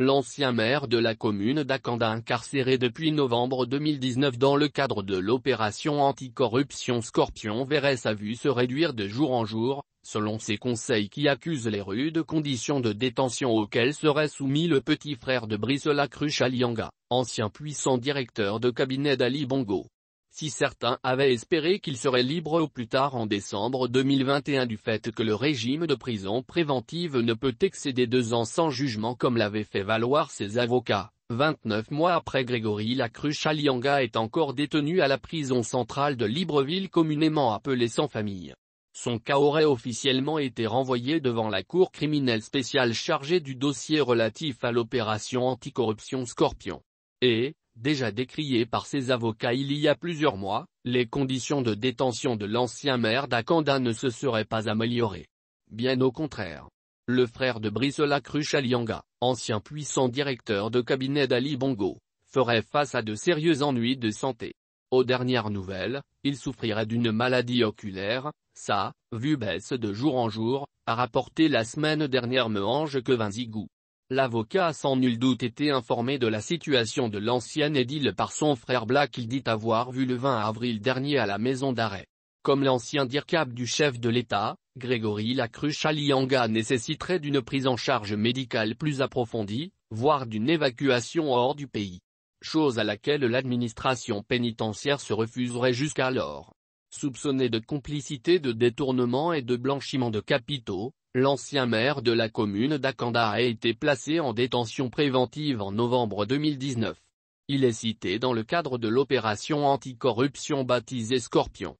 l'ancien maire de la commune d'Akanda incarcéré depuis novembre 2019 dans le cadre de l'opération anticorruption Scorpion verrait sa vue se réduire de jour en jour, selon ses conseils qui accusent les rudes conditions de détention auxquelles serait soumis le petit frère de Brisola Alianga, ancien puissant directeur de cabinet d'Ali Bongo. Si certains avaient espéré qu'il serait libre au plus tard en décembre 2021 du fait que le régime de prison préventive ne peut excéder deux ans sans jugement comme l'avaient fait valoir ses avocats, 29 mois après Grégory Lacruche Alianga est encore détenu à la prison centrale de Libreville communément appelée sans famille. Son cas aurait officiellement été renvoyé devant la cour criminelle spéciale chargée du dossier relatif à l'opération anticorruption Scorpion. Et, déjà décrié par ses avocats il y a plusieurs mois, les conditions de détention de l'ancien maire d'Akanda ne se seraient pas améliorées. Bien au contraire. Le frère de Brissola Cruchalianga, ancien puissant directeur de cabinet d'Ali Bongo, ferait face à de sérieux ennuis de santé. Aux dernières nouvelles, il souffrirait d'une maladie oculaire, ça, vue baisse de jour en jour, a rapporté la semaine dernière Kevin Zigou. L'avocat a sans nul doute été informé de la situation de l'ancienne édile par son frère Black qu'il dit avoir vu le 20 avril dernier à la maison d'arrêt. Comme l'ancien dirkab du chef de l'État, Grégory Lacruche Alianga nécessiterait d'une prise en charge médicale plus approfondie, voire d'une évacuation hors du pays. Chose à laquelle l'administration pénitentiaire se refuserait jusqu'alors. Soupçonné de complicité de détournement et de blanchiment de capitaux, L'ancien maire de la commune d'Akanda a été placé en détention préventive en novembre 2019. Il est cité dans le cadre de l'opération anticorruption baptisée Scorpion.